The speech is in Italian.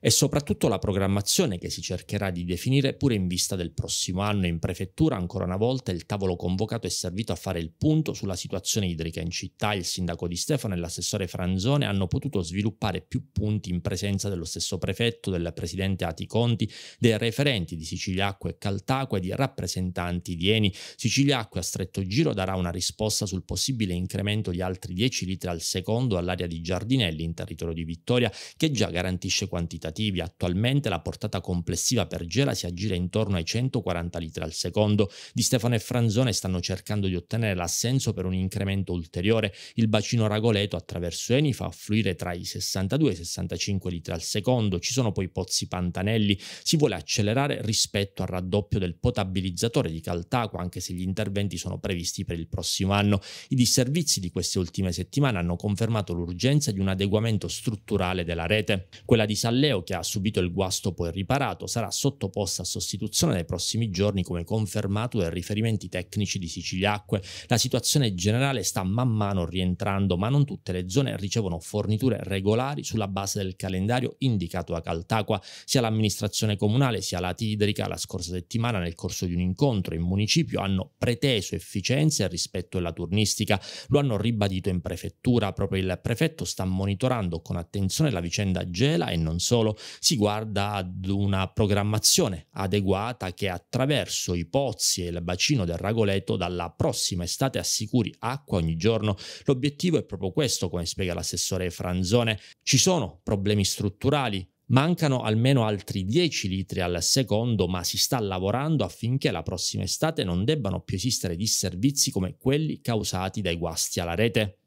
e soprattutto la programmazione che si cercherà di definire pure in vista del prossimo anno. In prefettura, ancora una volta, il tavolo convocato è servito a fare il punto sulla situazione idrica in città. Il sindaco Di Stefano e l'assessore Franzone hanno potuto sviluppare più punti in presenza dello stesso prefetto, del presidente Ati Conti, dei referenti di Siciliacque e Caltacqua e di rappresentanti di Eni. Siciliacque a stretto giro darà una risposta sul possibile incremento di altri 10 litri al secondo all'area di Giardinelli in territorio di Vittoria, che già garantisce quantità quantitativi, attualmente la portata complessiva per Gela si aggira intorno ai 140 litri al secondo. Di Stefano e Franzone stanno cercando di ottenere l'assenso per un incremento ulteriore. Il bacino Ragoleto attraverso Eni fa affluire tra i 62 e i 65 litri al secondo. Ci sono poi Pozzi Pantanelli. Si vuole accelerare rispetto al raddoppio del potabilizzatore di Caltacqua, anche se gli interventi sono previsti per il prossimo anno. I disservizi di queste ultime settimane hanno confermato l'urgenza di un adeguamento strutturale della rete. Quella di Salleo Pompeo, che ha subito il guasto poi riparato, sarà sottoposta a sostituzione nei prossimi giorni come confermato dai riferimenti tecnici di Siciliacque. La situazione generale sta man mano rientrando, ma non tutte le zone ricevono forniture regolari sulla base del calendario indicato a Caltacqua. Sia l'amministrazione comunale sia la Tidrica la scorsa settimana nel corso di un incontro in municipio hanno preteso efficienze rispetto alla turnistica. Lo hanno ribadito in prefettura, proprio il prefetto sta monitorando con attenzione la vicenda Gela e non solo titolo, si guarda ad una programmazione adeguata che attraverso i pozzi e il bacino del Ragoleto dalla prossima estate assicuri acqua ogni giorno. L'obiettivo è proprio questo, come spiega l'assessore Franzone. Ci sono problemi strutturali, Mancano almeno altri 10 litri al secondo, ma si sta lavorando affinché la prossima estate non debbano più esistere disservizi come quelli causati dai guasti alla rete.